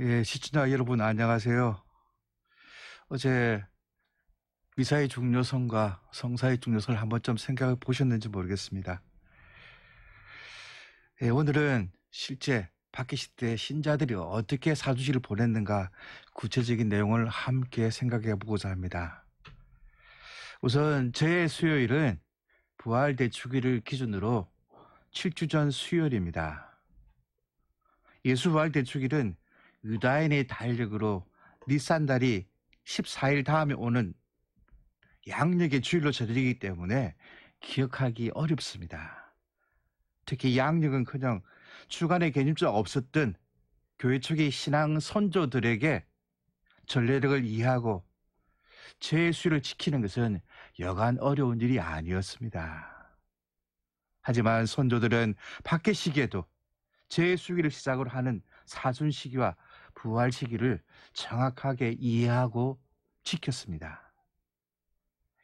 예, 시청자 여러분 안녕하세요. 어제 미사의 중요성과 성사의 중요성을 한 번쯤 생각해 보셨는지 모르겠습니다. 예, 오늘은 실제 바뀌실 때 신자들이 어떻게 사주시를 보냈는가 구체적인 내용을 함께 생각해 보고자 합니다. 우선 제 수요일은 부활 대축일을 기준으로 7주 전 수요일입니다. 예수 부활 대축일은 유다인의 달력으로 니산달이 14일 다음에 오는 양력의 주일로 저지르기 때문에 기억하기 어렵습니다. 특히 양력은 그냥 주간의 개념적 없었던 교회 측의 신앙 선조들에게 전례력을 이해하고 제수를 지키는 것은 여간 어려운 일이 아니었습니다. 하지만 선조들은 밖의 시기에도 제수기를 시작으로 하는 사순시기와 부활 시기를 정확하게 이해하고 지켰습니다.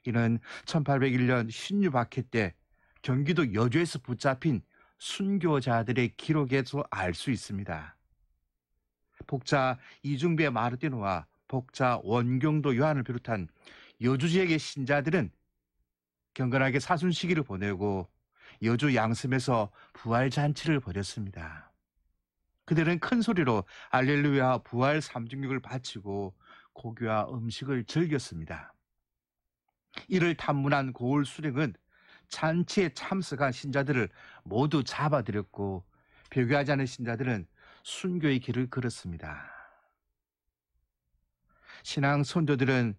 이는 1801년 신유박해 때 경기도 여주에서 붙잡힌 순교자들의 기록에서 알 수 있습니다. 복자 이중배 마르디노와 복자 원경도 요한을 비롯한 여주 지역의 신자들은 경건하게 사순 시기를 보내고 여주 양섬에서 부활 잔치를 벌였습니다. 그들은 큰 소리로 알렐루야 부활 삼중육을 바치고 고기와 음식을 즐겼습니다. 이를 탐문한 고울 수령은 잔치에 참석한 신자들을 모두 잡아들였고 배교하지 않은 신자들은 순교의 길을 걸었습니다. 신앙 선조들은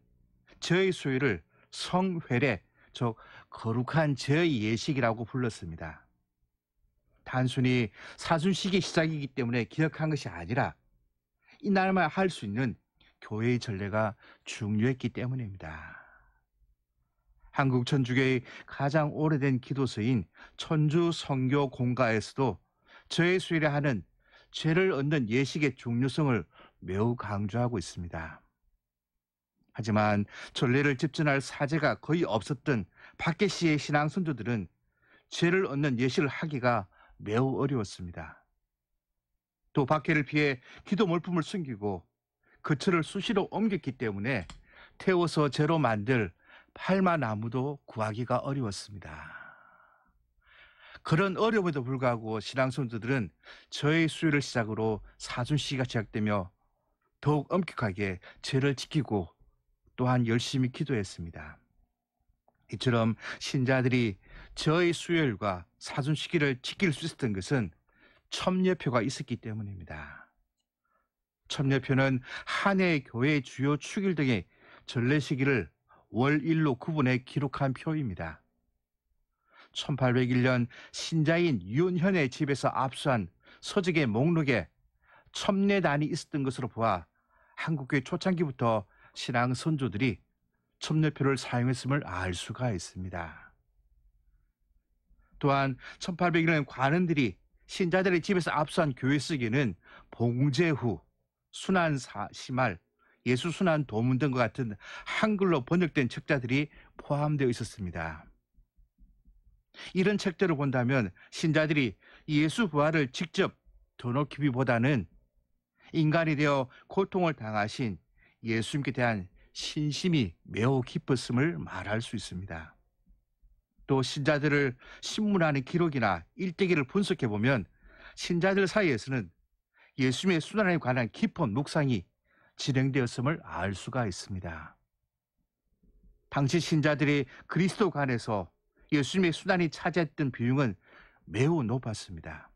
저의 소유를 성회례, 즉 거룩한 저의 예식이라고 불렀습니다. 단순히 사순식의 시작이기 때문에 기억한 것이 아니라 이날만 할 수 있는 교회의 전례가 중요했기 때문입니다. 한국 천주교의 가장 오래된 기도서인 천주 성교 공가에서도 저의 수일에 하는 죄를 얻는 예식의 중요성을 매우 강조하고 있습니다. 하지만 전례를 집전할 사제가 거의 없었던 박계씨의 신앙 선조들은 죄를 얻는 예식을 하기가 매우 어려웠습니다. 또 박해를 피해 기도 물품을 숨기고 그철을 수시로 옮겼기 때문에 태워서 재로 만들 팔마 나무도 구하기가 어려웠습니다. 그런 어려움에도 불구하고 신앙선조들은 저의 수요를 시작으로 사순시가 시작되며 더욱 엄격하게 죄를 지키고 또한 열심히 기도했습니다. 이처럼 신자들이 저의 수요일과 사순 시기를 지킬 수 있었던 것은 첨례표가 있었기 때문입니다. 첨례표는한 해의 교회의 주요 축일 등의 전례 시기를 월일로 구분해 기록한 표입니다. 1801년 신자인 윤현의 집에서 압수한 서적의 목록에 첨례단이 있었던 것으로 보아 한국교회 초창기부터 신앙 선조들이 첨례표를 사용했음을 알 수가 있습니다. 또한 1 8 0 1년 관원들이 신자들의 집에서 압수한 교회 쓰기는 봉제 후 순환 사시말, 예수 순환 도문 등과 같은 한글로 번역된 책자들이 포함되어 있었습니다. 이런 책들을 본다면 신자들이 예수 부활을 직접 도높키보다는 인간이 되어 고통을 당하신 예수님께 대한 신심이 매우 기뻤음을 말할 수 있습니다. 또 신자들을 신문하는 기록이나 일대기를 분석해 보면 신자들 사이에서는 예수님의 순환에 관한 깊은 묵상이 진행되었음을 알 수가 있습니다. 당시 신자들이 그리스도 관에서 예수님의 순환이 차지했던 비용은 매우 높았습니다.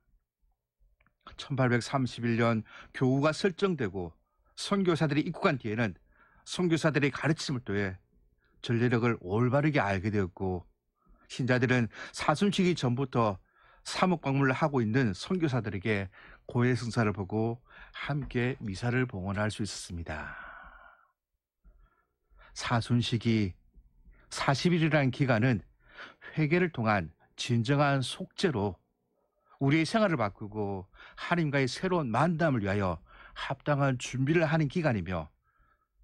1831년 교우가 설정되고 선교사들이 입국한 뒤에는 선교사들의 가르침을 통해 전례력을 올바르게 알게 되었고 신자들은 사순식이 전부터 사목 방문을 하고 있는 선교사들에게 고해 승사를 보고 함께 미사를 봉헌할 수 있었습니다. 사순식이 40일이라는 기간은 회개를 통한 진정한 속죄로 우리의 생활을 바꾸고 하나님과의 새로운 만남을 위하여 합당한 준비를 하는 기간이며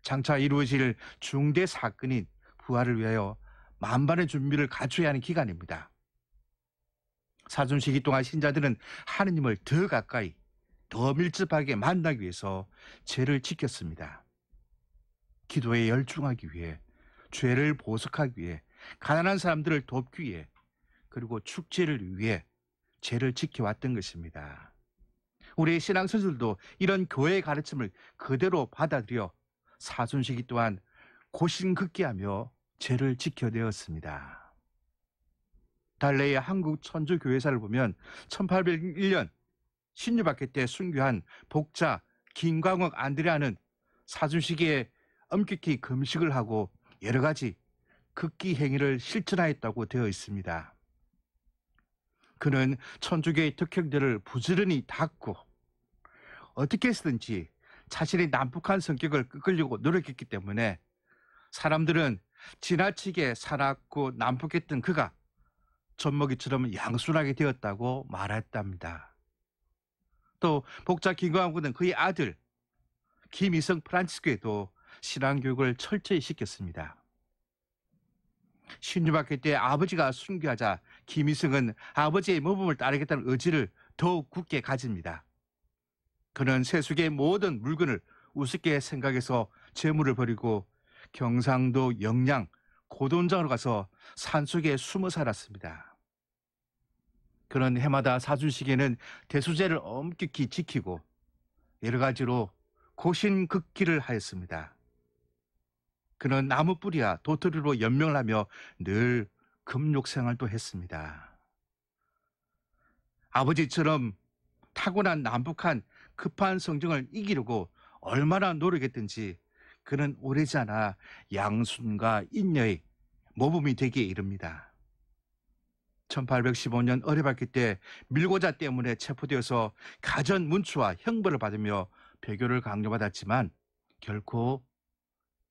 장차 이루어질 중대 사건인 부활을 위하여 만반의 준비를 갖춰야 하는 기간입니다. 사순 시기 동안 신자들은 하느님을 더 가까이, 더 밀접하게 만나기 위해서 죄를 지켰습니다. 기도에 열중하기 위해, 죄를 보석하기 위해, 가난한 사람들을 돕기 위해, 그리고 축제를 위해 죄를 지켜왔던 것입니다. 우리의 신앙 선들도 수 이런 교회의 가르침을 그대로 받아들여 사순시기 또한 고심극기하며 죄를 지켜내었습니다. 달래의 한국 천주교회사를 보면 1801년 신유박해 때 순교한 복자 김광옥 안드레아는 사순시기에 엄격히 금식을 하고 여러 가지 극기 행위를 실천하였다고 되어 있습니다. 그는 천주교의 특형들을 부지런히 닦고 어떻게 쓰든지 자신의 난폭한 성격을 끄으려고 노력했기 때문에 사람들은 지나치게 살았고 난폭했던 그가 젖먹이처럼 양순하게 되었다고 말했답니다. 또 복자 김광훈는 그의 아들 김희성 프란치스에도 코 신앙교육을 철저히 시켰습니다. 신유학교 때 아버지가 순교하자 김희승은 아버지의 모범을 따르겠다는 의지를 더욱 굳게 가집니다. 그는 세숙의 모든 물건을 우습게 생각해서 재물을 버리고 경상도 영양 고돈장으로 가서 산속에 숨어 살았습니다. 그는 해마다 사준식에는 대수제를 엄격히 지키고 여러 가지로 고신극기를 하였습니다. 그는 나무뿌리와 도토리로 연명을 하며 늘 금욕생활도 했습니다. 아버지처럼 타고난 남북한 급한 성정을 이기려고 얼마나 노력했든지 그는 오래지 않아 양순과 인녀의 모범이 되기에 이릅니다. 1815년 어려받기 때 밀고자 때문에 체포되어서 가전 문추와 형벌을 받으며 배교를 강요받았지만 결코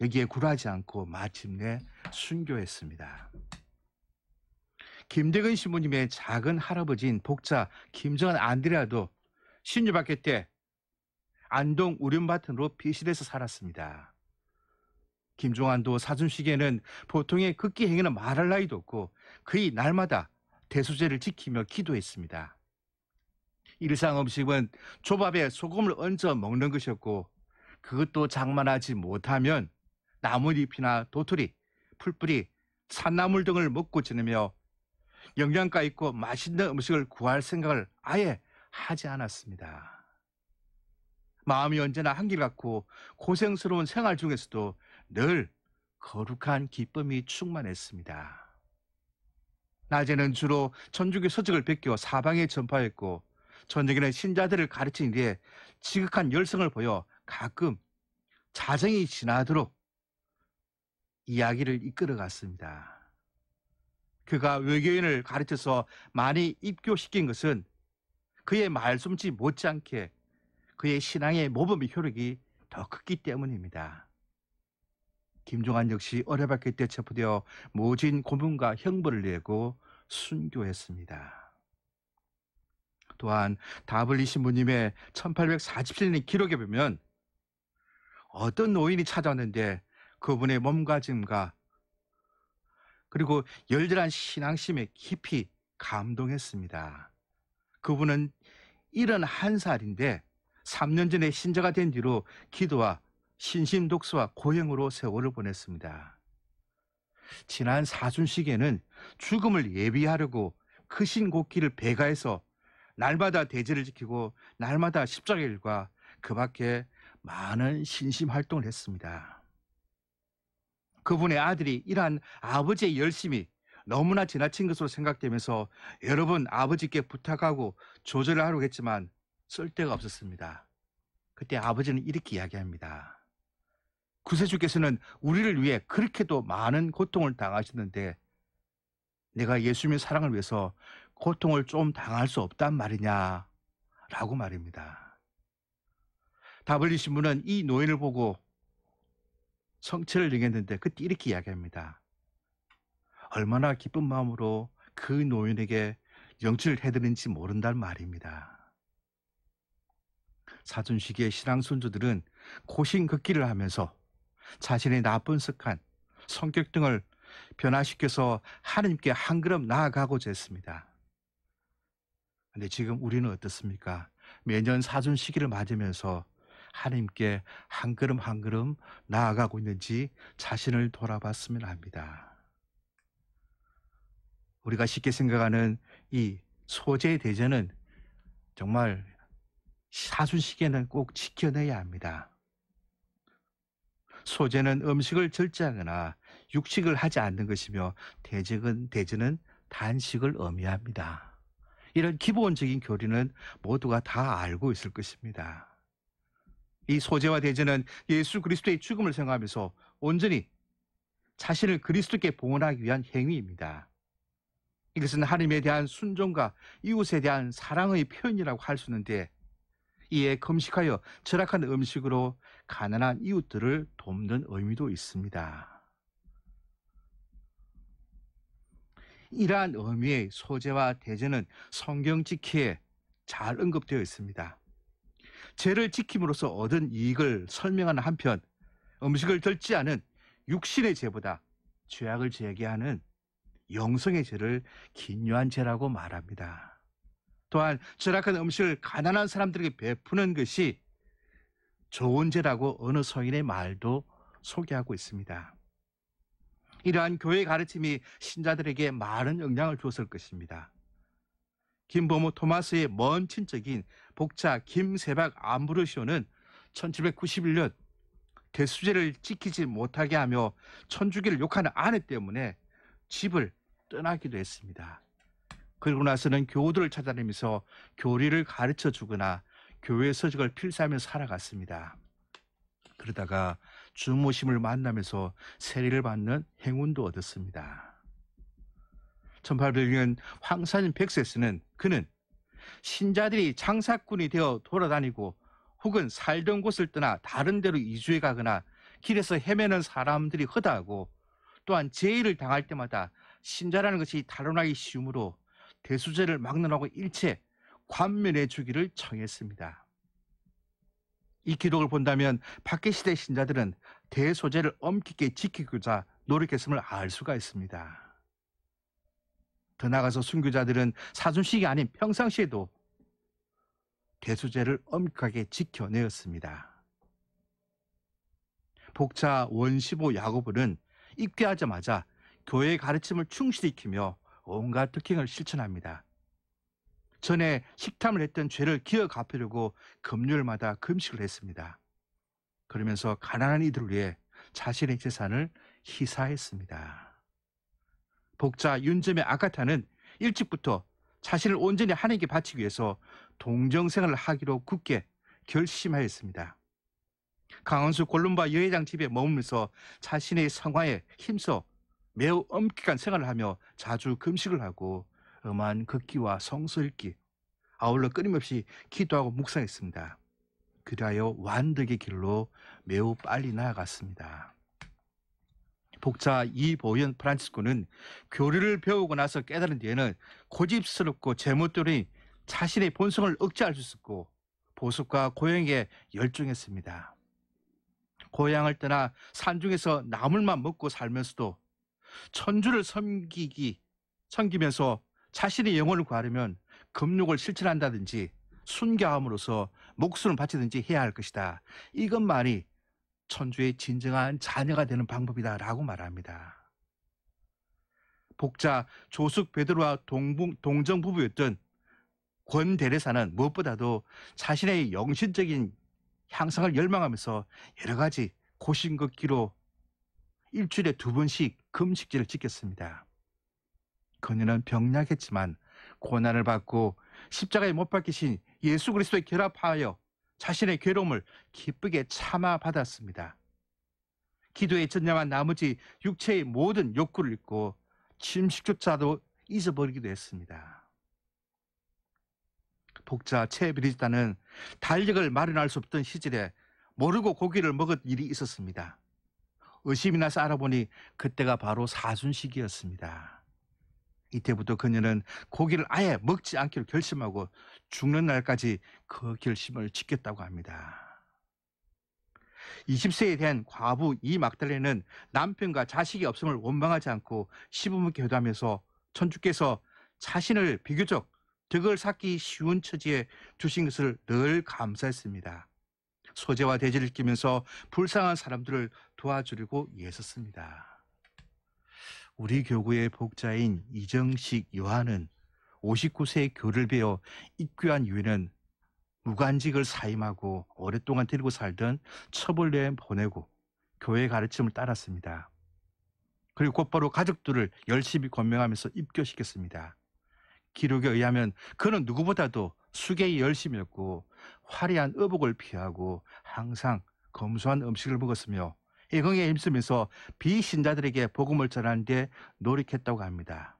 여기에 굴하지 않고 마침내 순교했습니다. 김대근 신부님의 작은 할아버지인 복자 김정은 안드레아도 신유박해 때 안동 우륜밭으로 피실해서 살았습니다. 김종환도 사순 시기에는 보통의 극기 행위는 말할 나위도 없고 그의 날마다 대수제를 지키며 기도했습니다. 일상 음식은 초밥에 소금을 얹어 먹는 것이었고 그것도 장만하지 못하면 나뭇잎이나 도토리, 풀뿌리, 산나물 등을 먹고 지내며 영양가 있고 맛있는 음식을 구할 생각을 아예 하지 않았습니다. 마음이 언제나 한결같고 고생스러운 생활 중에서도 늘 거룩한 기쁨이 충만했습니다. 낮에는 주로 천주교 서적을 베껴 사방에 전파했고 저녁에는 신자들을 가르친 뒤에 지극한 열성을 보여 가끔 자정이 지나도록 이야기를 이끌어갔습니다. 그가 외교인을 가르쳐서 많이 입교시킨 것은 그의 말솜씨 못지않게 그의 신앙의 모범의 효력이 더 크기 때문입니다. 김종환 역시 어려받게 대처되어 모진 고문과 형벌을 내고 순교했습니다. 또한 다블리 신부님의 1 8 4 7년 기록에 보면 어떤 노인이 찾아왔는데 그분의 몸가짐과 그리고 열렬한 신앙심에 깊이 감동했습니다. 그분은 71살인데 3년 전에 신자가 된 뒤로 기도와 신심 독서와 고행으로 세월을 보냈습니다. 지난 사순식에는 죽음을 예비하려고 크신 그 곡기를 배가해서 날마다 대제를 지키고 날마다 십자가 일과 그 밖에 많은 신심 활동을 했습니다. 그분의 아들이 이러한 아버지의 열심이 너무나 지나친 것으로 생각되면서 여러분 아버지께 부탁하고 조절을 하려고 했지만 쓸데가 없었습니다. 그때 아버지는 이렇게 이야기합니다. 구세주께서는 우리를 위해 그렇게도 많은 고통을 당하셨는데 내가 예수님의 사랑을 위해서 고통을 좀 당할 수 없단 말이냐? 라고 말입니다. 다블리 신부는 이 노인을 보고 성체를 능했는데 그때 이렇게 이야기합니다. 얼마나 기쁜 마음으로 그 노인에게 영치를 해드린지 모른단 말입니다. 사순 시기의 신앙 선조들은 고신극기를 하면서 자신의 나쁜 습관, 성격 등을 변화시켜서 하나님께 한 걸음 나아가고자 했습니다. 그런데 지금 우리는 어떻습니까? 매년 사순 시기를 맞으면서 하나님께 한 걸음 한 걸음 나아가고 있는지 자신을 돌아봤으면 합니다. 우리가 쉽게 생각하는 이 소재의 대전은 정말 사순시계는꼭 지켜내야 합니다. 소제는 음식을 절제하거나 육식을 하지 않는 것이며 대적은 대제는 단식을 의미합니다. 이런 기본적인 교리는 모두가 다 알고 있을 것입니다. 이 소제와 대제는 예수 그리스도의 죽음을 생각하면서 온전히 자신을 그리스도께 봉헌하기 위한 행위입니다. 이것은 하나님에 대한 순종과 이웃에 대한 사랑의 표현이라고 할 수 있는데 이에 예, 금식하여 절약한 음식으로 가난한 이웃들을 돕는 의미도 있습니다. 이러한 의미의 소재와 대제는 성경 지키에 잘 언급되어 있습니다. 죄를 지킴으로써 얻은 이익을 설명하는 한편 음식을 덜지 않은 육신의 죄보다 죄악을 제기하는 영성의 죄를 긴요한 죄라고 말합니다. 또한 절약한 음식을 가난한 사람들에게 베푸는 것이 좋은 제라고 어느 성인의 말도 소개하고 있습니다. 이러한 교회 가르침이 신자들에게 많은 영향을 주었을 것입니다. 김보모 토마스의 먼 친척인 복자 김세박 암브르시오는 1791년 대수제를 지키지 못하게 하며 천주기를 욕하는 아내 때문에 집을 떠나기도 했습니다. 그리고 나서는 교우들을 찾아내면서 교리를 가르쳐 주거나 교회서적을 필사하며 살아갔습니다. 그러다가 주모심을 만나면서 세례를 받는 행운도 얻었습니다. 1800년 황사님 백세스는 그는 신자들이 장사꾼이 되어 돌아다니고 혹은 살던 곳을 떠나 다른 데로 이주해 가거나 길에서 헤매는 사람들이 허다하고 또한 제의를 당할 때마다 신자라는 것이 탈원하기 쉬우므로 대수제를 막론하고 일체 관면해 주기를 청했습니다. 이 기록을 본다면 박해 시대 신자들은 대소제를 엄격히 지키고자 노력했음을 알 수가 있습니다. 더 나아가서 순교자들은 사순식이 아닌 평상시에도 대수제를 엄격하게 지켜내었습니다. 복자 원시보 야고보는 입교하자마자 교회의 가르침을 충실히 키며 온갖 특행을 실천합니다. 전에 식탐을 했던 죄를 기어 갚으려고 금요일마다 금식을 했습니다. 그러면서 가난한 이들을 위해 자신의 재산을 희사했습니다. 복자 윤점의 아가타는 일찍부터 자신을 온전히 하나님께 바치기 위해서 동정생활을 하기로 굳게 결심하였습니다. 강원수 골룸바 여회장 집에 머물면서 자신의 성화에 힘써 매우 엄격한 생활을 하며 자주 금식을 하고 음한 걷기와 성서 읽기, 아울러 끊임없이 기도하고 묵상했습니다. 그리하여 완득의 길로 매우 빨리 나아갔습니다. 복자 이보현 프란치스코는 교리를 배우고 나서 깨달은 뒤에는 고집스럽고 제멋돌이 자신의 본성을 억제할 수 있었고 보석과 고향에 열중했습니다. 고향을 떠나 산중에서 나물만 먹고 살면서도 천주를 섬기기 섬기면서 자신의 영혼을 구하려면 금욕을 실천한다든지 순교함으로써 목숨을 바치든지 해야 할 것이다. 이것만이 천주의 진정한 자녀가 되는 방법이다라고 말합니다. 복자 조숙 베드로와 동정 부부였던 권 대례사는 무엇보다도 자신의 영신적인 향상을 열망하면서 여러 가지 고신극기로 일주일에 두 번씩 금식지를 지켰습니다. 그녀는 병약했지만 고난을 받고 십자가에 못 박히신 예수 그리스도에 결합하여 자신의 괴로움을 기쁘게 참아 받았습니다. 기도에 전념한 나머지 육체의 모든 욕구를 잊고 침식조차도 잊어버리기도 했습니다. 복자 체브리지다는 달력을 마련할 수 없던 시절에 모르고 고기를 먹은 일이 있었습니다. 의심이 나서 알아보니 그때가 바로 사순식이었습니다. 이때부터 그녀는 고기를 아예 먹지 않기로 결심하고 죽는 날까지 그 결심을 지켰다고 합니다. 20세에 대한 과부 이 막달레는 남편과 자식이 없음을 원망하지 않고 시부모께 회도하면서 천주께서 자신을 비교적 득을 쌓기 쉬운 처지에 두신 것을 늘 감사했습니다. 소재와 대지를 끼면서 불쌍한 사람들을 도와주려고 애썼습니다. 우리 교구의 복자인 이정식 요한은 5 9세의 교를 배워 입교한 이후에는 무관직을 사임하고 오랫동안 데리고 살던 처벌내행 보내고 교회 가르침을 따랐습니다. 그리고 곧바로 가족들을 열심히 권명하면서 입교시켰습니다. 기록에 의하면 그는 누구보다도 수계의 열심이었고 화려한 의복을 피하고 항상 검소한 음식을 먹었으며 애공에 힘쓰면서 비신자들에게 복음을 전하는데 노력했다고 합니다.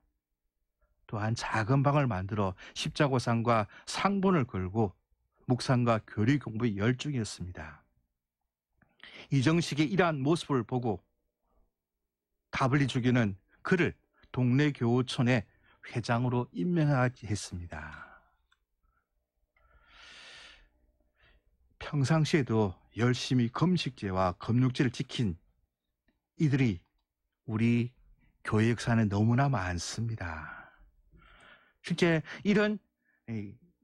또한 작은 방을 만들어 십자고상과 상본을 걸고 묵상과 교리 공부에 열중했습니다. 이정식의 이러한 모습을 보고 가블리 주교는 그를 동네 교우촌의 회장으로 임명하게 했습니다. 평상시에도 열심히 금식제와 금육제를 지킨 이들이 우리 교회 역사는 너무나 많습니다. 실제 이런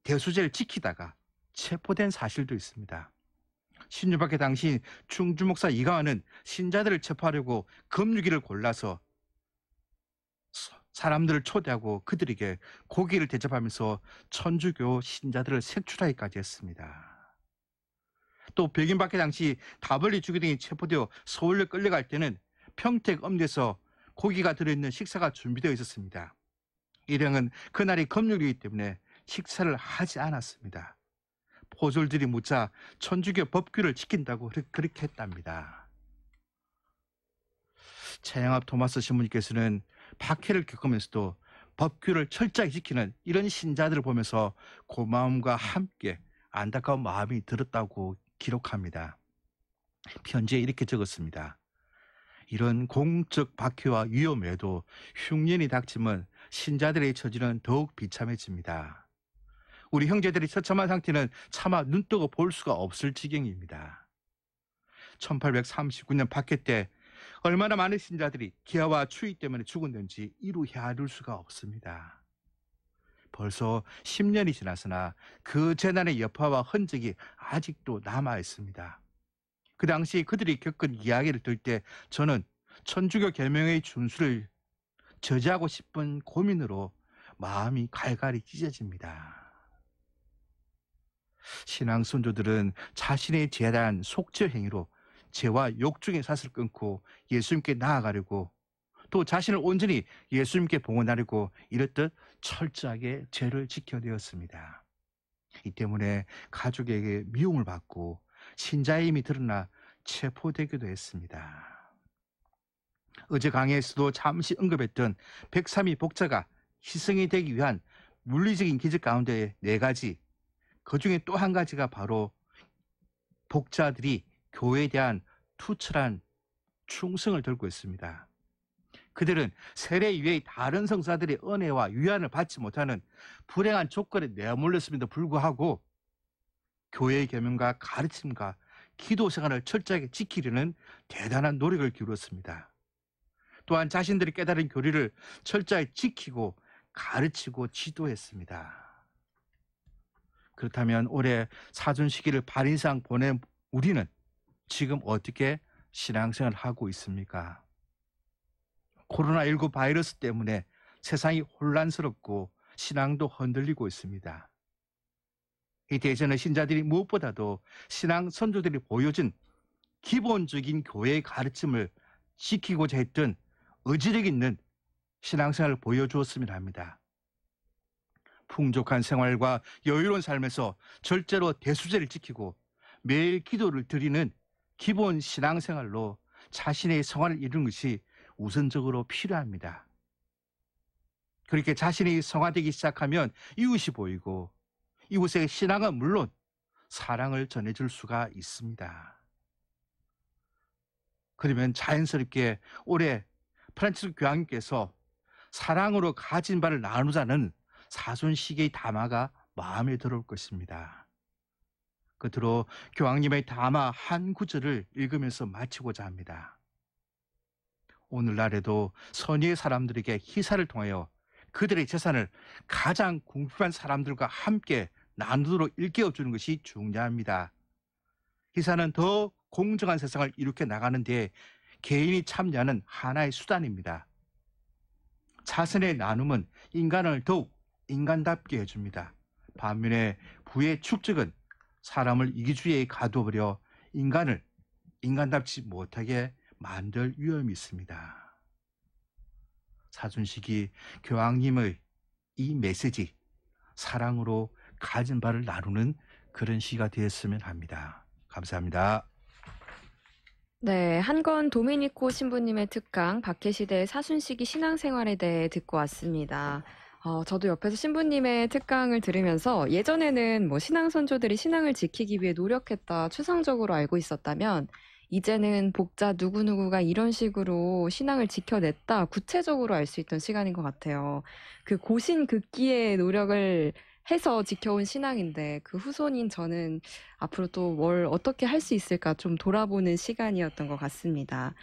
대수제를 지키다가 체포된 사실도 있습니다. 신주박해 당시 충주목사 이가은은 신자들을 체포하려고 금육기를 골라서 사람들을 초대하고 그들에게 고기를 대접하면서 천주교 신자들을 색출하기까지 했습니다. 또 백인박해 당시 다벌리 주기 등이 체포되어 서울로 끌려갈 때는 평택 엄대에서 고기가 들어있는 식사가 준비되어 있었습니다. 일행은 그날이 금요일이기 때문에 식사를 하지 않았습니다. 포졸들이 묻자 천주교 법규를 지킨다고 그렇게 했답니다. 차영합 토마스 신부님께서는 박해를 겪으면서도 법규를 철저히 지키는 이런 신자들을 보면서 고마움과 함께 안타까운 마음이 들었다고 기록합니다. 편지에 이렇게 적었습니다. 이런 공적 박해와 위험에도 흉년이 닥치면 신자들의 처지는 더욱 비참해집니다. 우리 형제들이 처참한 상태는 차마 눈뜨고 볼 수가 없을 지경입니다. 1839년 박해 때 얼마나 많은 신자들이 기아와 추위 때문에 죽었는지 이루 헤아릴 수가 없습니다. 벌써 10년이 지났으나 그 재난의 여파와 흔적이 아직도 남아 있습니다. 그 당시 그들이 겪은 이야기를 들 때 저는 천주교 계명의 준수를 저지하고 싶은 고민으로 마음이 갈갈이 찢어집니다. 신앙 선조들은 자신의 재단 속죄 행위로 죄와 욕중의 사슬 끊고 예수님께 나아가려고 또 자신을 온전히 예수님께 봉헌하려고 이랬듯 철저하게 죄를 지켜내었습니다. 이 때문에 가족에게 미움을 받고 신자임이 드러나 체포되기도 했습니다. 어제 강의에서도 잠시 언급했던 1 0 3위 복자가 희생이 되기 위한 물리적인 기적 가운데 네 가지, 그 중에 또 한 가지가 바로 복자들이 교회에 대한 투철한 충성을 들고 있습니다. 그들은 세례 이외의 다른 성사들의 은혜와 위안을 받지 못하는 불행한 조건에 내몰렸음에도 불구하고 교회의 계명과 가르침과 기도 생활을 철저하게 지키려는 대단한 노력을 기울였습니다. 또한 자신들이 깨달은 교리를 철저히 지키고 가르치고 지도했습니다. 그렇다면 올해 사준 시기를 반 이상 보낸 우리는 지금 어떻게 신앙생활을 하고 있습니까? 코로나19 바이러스 때문에 세상이 혼란스럽고 신앙도 흔들리고 있습니다. 이 대전의 신자들이 무엇보다도 신앙 선조들이 보여준 기본적인 교회의 가르침을 지키고자 했던 의지력 있는 신앙생활을 보여주었으면 합니다. 풍족한 생활과 여유로운 삶에서 절제로 대수제를 지키고 매일 기도를 드리는 기본 신앙생활로 자신의 성화를 이룬 것이 우선적으로 필요합니다. 그렇게 자신이 성화되기 시작하면 이웃이 보이고 이웃의 신앙은 물론 사랑을 전해줄 수가 있습니다. 그러면 자연스럽게 올해 프란치스 교황님께서 사랑으로 가진 바를 나누자는 사순식의 담화가 마음에 들어올 것입니다. 끝으로 그 교황님의 담화 한 구절을 읽으면서 마치고자 합니다. 오늘날에도 선의의 사람들에게 희사를 통하여 그들의 재산을 가장 궁핍한 사람들과 함께 나누도록 일깨워 주는 것이 중요합니다. 희사는 더 공정한 세상을 일으켜 나가는 데 개인이 참여하는 하나의 수단입니다. 자선의 나눔은 인간을 더욱 인간답게 해줍니다. 반면에 부의 축적은 사람을 이기주의에 가둬버려 인간을 인간답지 못하게 만들 위험이 있습니다. 사순식이 교황님의 이 메시지, 사랑으로 가진 바를 나누는 그런 시가 되었으면 합니다. 감사합니다. 네, 한건 도미니코 신부님의 특강 박해시대 사순식이 신앙생활에 대해 듣고 왔습니다. 어, 저도 옆에서 신부님의 특강을 들으면서 예전에는 뭐 신앙 선조들이 신앙을 지키기 위해 노력했다 추상적으로 알고 있었다면 이제는 복자 누구누구가 이런 식으로 신앙을 지켜냈다 구체적으로 알 수 있던 시간인 것 같아요. 그 고신극기의 노력을 해서 지켜온 신앙인데 그 후손인 저는 앞으로 또 뭘 어떻게 할 수 있을까 좀 돌아보는 시간이었던 것 같습니다.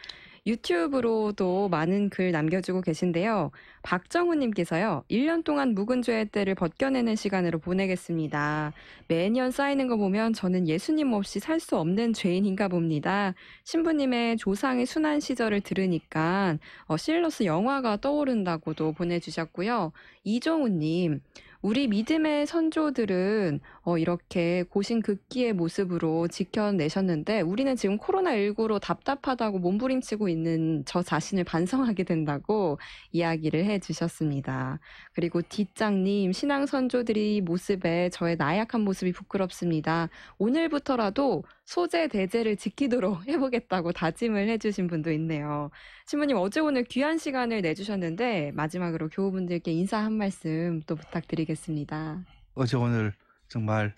유튜브로도 많은 글 남겨주고 계신데요. 박정우님께서요. 1년 동안 묵은 죄의 때를 벗겨내는 시간으로 보내겠습니다. 매년 쌓이는 거 보면 저는 예수님 없이 살 수 없는 죄인인가 봅니다. 신부님의 조상의 순환 시절을 들으니까 어, 실러스 영화가 떠오른다고도 보내주셨고요. 이종우님. 우리 믿음의 선조들은 어, 이렇게 고신극기의 모습으로 지켜내셨는데 우리는 지금 코로나19로 답답하다고 몸부림치고 있는 저 자신을 반성하게 된다고 이야기를 해 주셨습니다. 그리고 뒷장님, 신앙 선조들이 모습에 저의 나약한 모습이 부끄럽습니다. 오늘부터라도 소재 대제를 지키도록 해보겠다고 다짐을 해주신 분도 있네요. 신부님 어제 오늘 귀한 시간을 내주셨는데 마지막으로 교우분들께 인사 한 말씀 또 부탁드리겠습니다. 어제 오늘 정말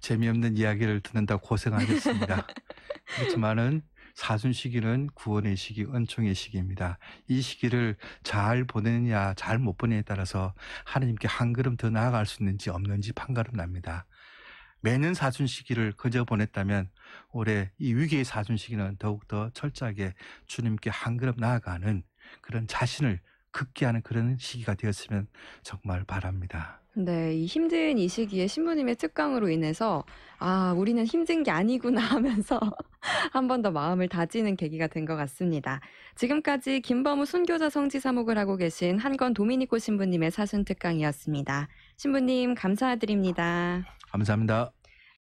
재미없는 이야기를 듣는다 고생하셨습니다. 그렇지만은 사순 시기는 구원의 시기, 은총의 시기입니다. 이 시기를 잘 보내느냐, 잘 못 보내냐에 따라서 하느님께한 걸음 더 나아갈 수 있는지 없는지 판가름 납니다. 매년 사순 시기를 거저 보냈다면 올해 이 위기의 사순 시기는 더욱더 철저하게 주님께 한 걸음 나아가는 그런 자신을 극기하는 그런 시기가 되었으면 정말 바랍니다. 네, 이 힘든 이 시기에 신부님의 특강으로 인해서 아, 우리는 힘든 게 아니구나 하면서 한 번 더 마음을 다지는 계기가 된 것 같습니다. 지금까지 김범우 순교자 성지 사목을 하고 계신 한건 도미니코 신부님의 사순 특강이었습니다. 신부님 감사드립니다. 감사합니다.